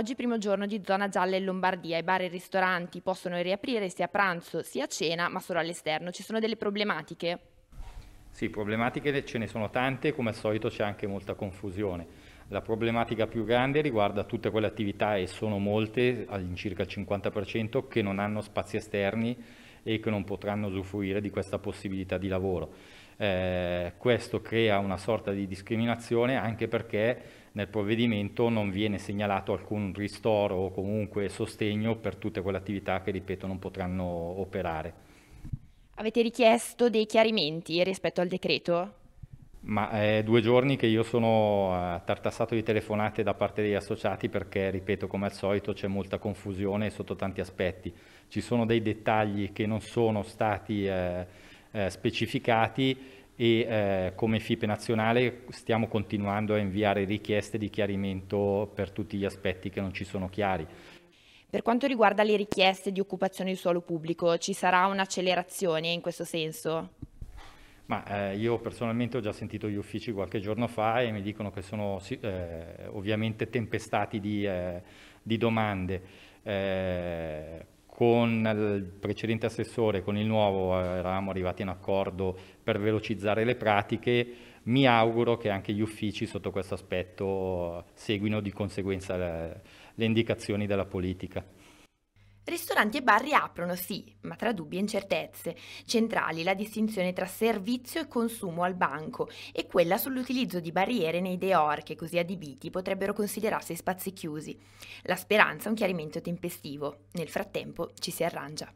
Oggi primo giorno di zona gialla in Lombardia, i bar e i ristoranti possono riaprire sia a pranzo sia a cena, ma solo all'esterno. Ci sono delle problematiche? Sì, problematiche ce ne sono tante, come al solito c'è anche molta confusione. La problematica più grande riguarda tutte quelle attività, e sono molte, all'incirca il 50%, che non hanno spazi esterni e che non potranno usufruire di questa possibilità di lavoro. Eh, questo crea una sorta di discriminazione anche perché nel provvedimento non viene segnalato alcun ristoro o comunque sostegno per tutte quelle attività che, ripeto, non potranno operare. Avete richiesto dei chiarimenti rispetto al decreto? Ma è due giorni che io sono eh, tartassato di telefonate da parte degli associati perché, ripeto, come al solito c'è molta confusione sotto tanti aspetti. Ci sono dei dettagli che non sono stati eh, eh, specificati e eh, come FIPE nazionale stiamo continuando a inviare richieste di chiarimento per tutti gli aspetti che non ci sono chiari. Per quanto riguarda le richieste di occupazione di suolo pubblico, ci sarà un'accelerazione in questo senso? Ma eh, io personalmente ho già sentito gli uffici qualche giorno fa e mi dicono che sono eh, ovviamente tempestati di, eh, di domande. Eh, con il precedente assessore, con il nuovo, eravamo arrivati in accordo per velocizzare le pratiche. Mi auguro che anche gli uffici sotto questo aspetto seguino di conseguenza le, le indicazioni della politica. Ristoranti e bar riaprono, sì, ma tra dubbi e incertezze. Centrali la distinzione tra servizio e consumo al banco e quella sull'utilizzo di barriere nei deor che così adibiti potrebbero considerarsi spazi chiusi. La speranza è un chiarimento tempestivo. Nel frattempo ci si arrangia.